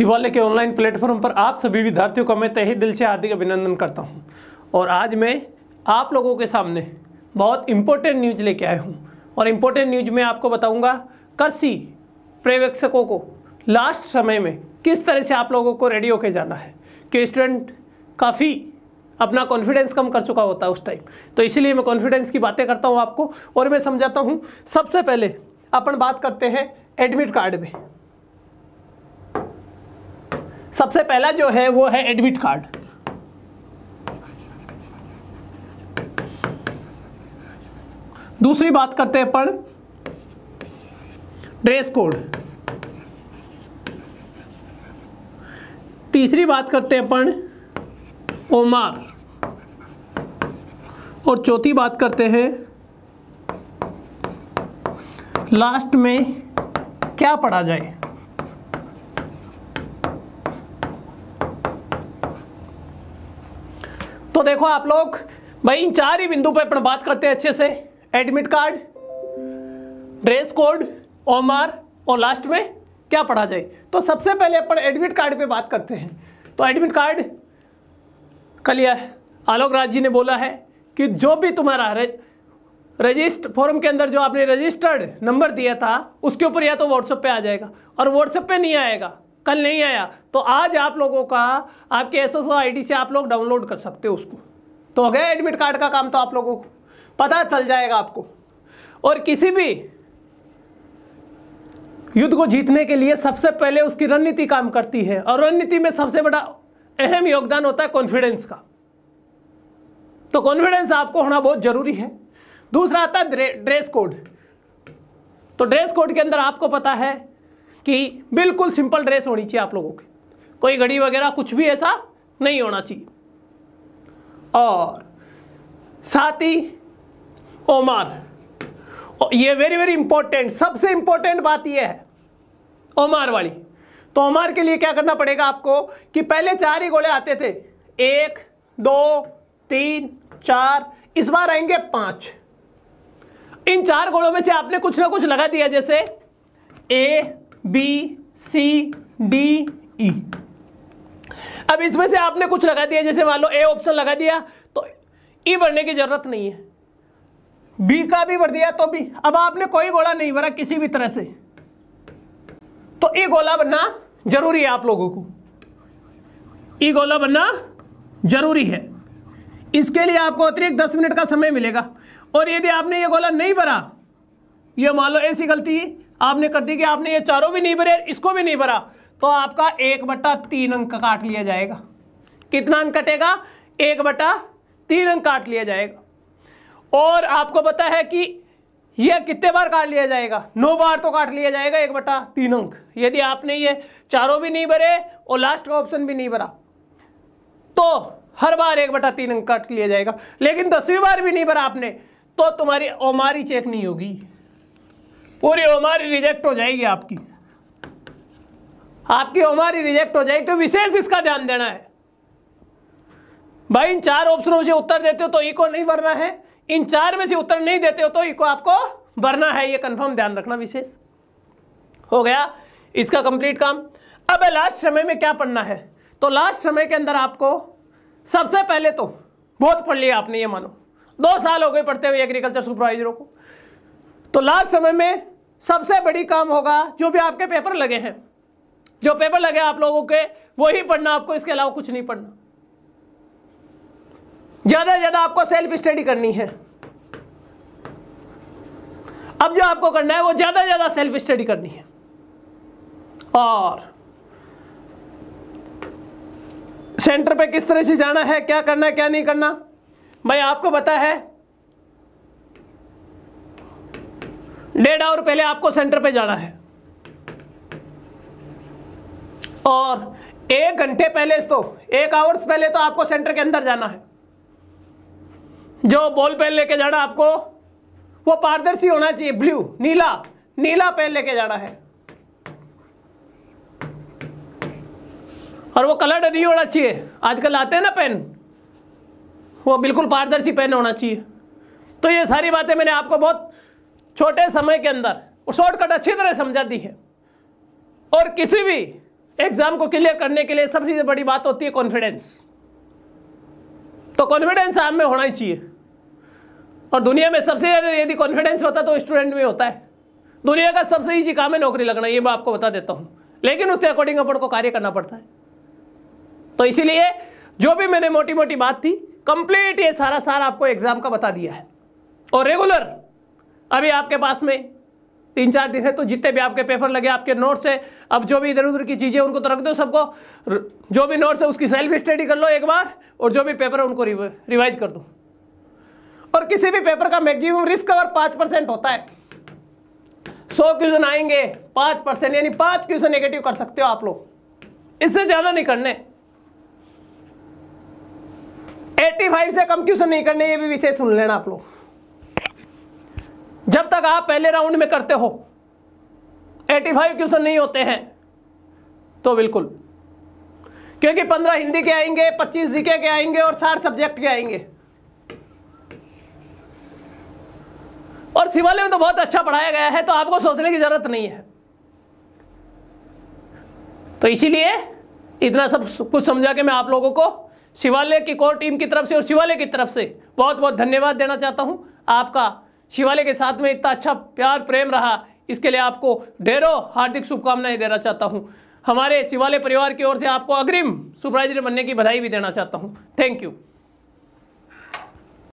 शिवालय के online platform पर आप सभी विद्यार्थियों का मैं तहे दिल से हार्दिक अभिनंदन करता हूँ और आज मैं आप लोगों के सामने बहुत इम्पोर्टेंट न्यूज लेके आया हूँ और इम्पोर्टेंट न्यूज में आपको बताऊँगा कृषि पर्यवेक्षकों को लास्ट समय में किस तरह से आप लोगों को रेडी होके जाना है कि स्टूडेंट काफ़ी अपना कॉन्फिडेंस कम कर चुका होता है उस टाइम तो इसलिए मैं कॉन्फिडेंस की बातें करता हूँ आपको और मैं समझाता हूँ सबसे पहले अपन बात करते हैं एडमिट कार्ड में सबसे पहला जो है वो है एडमिट कार्ड दूसरी बात करते हैं अपन ड्रेस कोड तीसरी बात करते हैं अपन ओमार और चौथी बात करते हैं लास्ट में क्या पढ़ा जाए तो देखो आप लोग भाई इन चार ही बिंदु पर अपन बात करते हैं अच्छे से admit card dress code OMR और लास्ट में क्या पढ़ा जाए तो सबसे पहले अपन एडमिट कार्ड पे बात करते हैं तो एडमिट कार्ड कल यह आलोक राज जी ने बोला है कि जो भी तुम्हारा रे, रजिस्ट फॉर्म के अंदर जो आपने रजिस्टर्ड नंबर दिया था उसके ऊपर या तो व्हाट्सएप पे आ जाएगा और व्हाट्सएप पे नहीं आएगा कल नहीं आया तो आज आप लोगों का आपके एस एस से आप लोग डाउनलोड कर सकते हो उसको तो हो गया एडमिट कार्ड का काम तो आप लोगों को पता चल जाएगा आपको और किसी भी युद्ध को जीतने के लिए सबसे पहले उसकी रणनीति काम करती है और रणनीति में सबसे बड़ा अहम योगदान होता है कॉन्फिडेंस का तो कॉन्फिडेंस आपको होना बहुत जरूरी है दूसरा आता है ड्रेस कोड तो ड्रेस कोड के अंदर आपको पता है कि बिल्कुल सिंपल ड्रेस होनी चाहिए आप लोगों की कोई घड़ी वगैरह कुछ भी ऐसा नहीं होना चाहिए और साथ ही ओमार ये वेरी वेरी इंपॉर्टेंट सबसे इंपॉर्टेंट बात यह है ओमार वाली तो ओमार के लिए क्या करना पड़ेगा आपको कि पहले चार ही गोले आते थे एक दो तीन चार इस बार आएंगे पांच इन चार गोलों में से आपने कुछ ना कुछ लगा दिया जैसे A B C D E अब इसमें से आपने कुछ लगा दिया जैसे मान लो ए ऑप्शन लगा दिया तो ई e भरने की जरूरत नहीं है बी का भी भर दिया तो भी अब आपने कोई गोला नहीं भरा किसी भी तरह से तो ई e गोला बनना जरूरी है आप लोगों को ई e गोला बनना जरूरी है इसके लिए आपको अतिरिक्त दस मिनट का समय मिलेगा और यदि आपने ये गोला नहीं भरा ये मान लो ऐसी गलती आपने कर दी कि आपने ये चारों भी नहीं भरे इसको भी नहीं भरा तो आपका एक बटा तीन अंक काट लिया जाएगा कितना अंक कटेगा एक बटा तीन अंक काट लिया जाएगा और आपको पता है कि यह कितने बार काट लिया जाएगा नौ बार तो काट लिया जाएगा एक बटा तीन अंक यदि आपने ये चारों भी नहीं भरे और लास्ट का ऑप्शन भी नहीं भरा तो हर बार एक बटा तीन अंक काट लिया जाएगा लेकिन दसवीं बार भी नहीं भरा आपने तो तुम्हारी ओमारी चेक नहीं होगी पूरी ओमारी रिजेक्ट हो जाएगी आपकी आपकी ओमारी रिजेक्ट हो जाएगी तो विशेष इसका ध्यान देना है भाई इन चार ऑप्शनों से उत्तर देते हो तो इको नहीं भरना है इन चार में से उत्तर नहीं देते हो तो इको आपको भरना है ये कंफर्म ध्यान रखना विशेष हो गया इसका कंप्लीट काम अब लास्ट समय में क्या पढ़ना है तो लास्ट समय के अंदर आपको सबसे पहले तो बहुत पढ़ लिया आपने ये मानो दो साल हो गए पढ़ते हुए एग्रीकल्चर सुपरवाइजरों को तो लास्ट समय में सबसे बड़ी काम होगा जो भी आपके पेपर लगे हैं जो पेपर लगे आप लोगों के वही पढ़ना आपको इसके अलावा कुछ नहीं पढ़ना ज़्यादा से ज़्यादा आपको सेल्फ स्टडी करनी है अब जो आपको करना है वो ज़्यादा से ज़्यादा सेल्फ स्टडी करनी है और सेंटर पे किस तरह से जाना है क्या करना है क्या नहीं करना भाई आपको पता है डेढ़ आवर पहले आपको सेंटर पे जाना है और एक घंटे पहले तो एक आवर्स पहले तो आपको सेंटर के अंदर जाना है जो बॉल पेन लेके जाना आपको वो पारदर्शी होना चाहिए ब्लू नीला नीला पेन लेके जाना है और वो कलर्ड नहीं होना चाहिए आजकल आते हैं ना पेन वो बिल्कुल पारदर्शी पेन होना चाहिए तो ये सारी बातें मैंने आपको बहुत छोटे समय के अंदर वो शॉर्टकट अच्छी तरह समझाती है और किसी भी एग्जाम को क्लियर करने के लिए सबसे बड़ी बात होती है कॉन्फिडेंस तो कॉन्फिडेंस आप में होना ही चाहिए और दुनिया में सबसे ज़्यादा यदि कॉन्फिडेंस होता तो स्टूडेंट में होता है दुनिया का सबसे ईजी काम है नौकरी लगना ये मैं आपको बता देता हूँ लेकिन उसके अकॉर्डिंग अपन को कार्य करना पड़ता है तो इसीलिए जो भी मैंने मोटी मोटी बात थी कंप्लीट ये सारा सार आपको एग्जाम का बता दिया है और रेगुलर अभी आपके पास में तीन चार दिन है तो जितने भी आपके पेपर लगे आपके नोट्स है अब जो भी इधर उधर की चीज़ें उनको तो रख दो सबको जो भी नोट्स है उसकी सेल्फ स्टडी कर लो एक बार और जो भी पेपर है उनको रिवाइज कर दो और किसी भी पेपर का मैक्सिमम रिस्क कवर पाँच परसेंट होता है सौ क्वेश्चन आएंगे पाँच परसेंट यानी पाँच क्वेश्चन नेगेटिव कर सकते हो आप लोग इससे ज़्यादा नहीं करने 85 से कम क्वेश्चन नहीं करने ये भी विषय सुन लेना आप लोग तक आप पहले राउंड में करते हो 85 क्वेश्चन नहीं होते हैं तो बिल्कुल क्योंकि 15 हिंदी के आएंगे 25 जीके के आएंगे और 60 सब्जेक्ट के आएंगे और शिवालय में तो बहुत अच्छा पढ़ाया गया है तो आपको सोचने की जरूरत नहीं है तो इसीलिए इतना सब कुछ समझा के मैं आप लोगों को शिवालय की कोर टीम की तरफ से और शिवालय की तरफ से बहुत बहुत धन्यवाद देना चाहता हूं आपका शिवालय के साथ में इतना अच्छा प्यार प्रेम रहा इसके लिए आपको ढेरों हार्दिक शुभकामनाएं देना चाहता हूँ हमारे शिवालय परिवार की ओर से आपको अग्रिम सुपरवाइजर बनने की बधाई भी देना चाहता हूँ थैंक यू